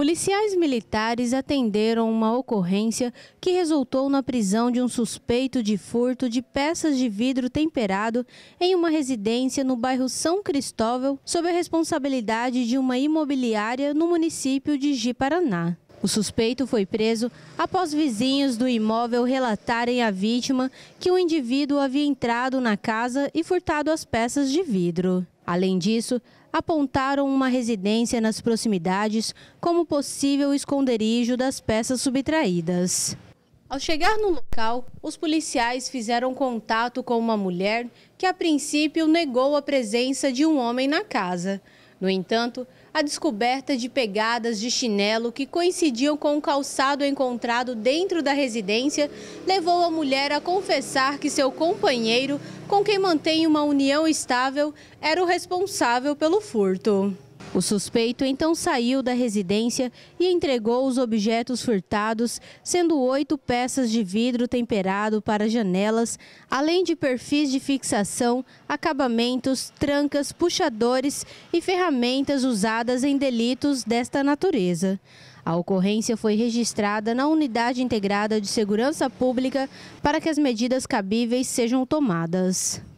Policiais militares atenderam uma ocorrência que resultou na prisão de um suspeito de furto de peças de vidro temperado em uma residência no bairro São Cristóvão, sob a responsabilidade de uma imobiliária no município de Jiparaná. O suspeito foi preso após vizinhos do imóvel relatarem à vítima que o indivíduo havia entrado na casa e furtado as peças de vidro. Além disso, apontaram uma residência nas proximidades como possível esconderijo das peças subtraídas. Ao chegar no local, os policiais fizeram contato com uma mulher que, a princípio, negou a presença de um homem na casa. No entanto, a descoberta de pegadas de chinelo que coincidiam com o calçado encontrado dentro da residência levou a mulher a confessar que seu companheiro com quem mantém uma união estável, era o responsável pelo furto. O suspeito então saiu da residência e entregou os objetos furtados, sendo oito peças de vidro temperado para janelas, além de perfis de fixação, acabamentos, trancas, puxadores e ferramentas usadas em delitos desta natureza. A ocorrência foi registrada na Unidade Integrada de Segurança Pública para que as medidas cabíveis sejam tomadas.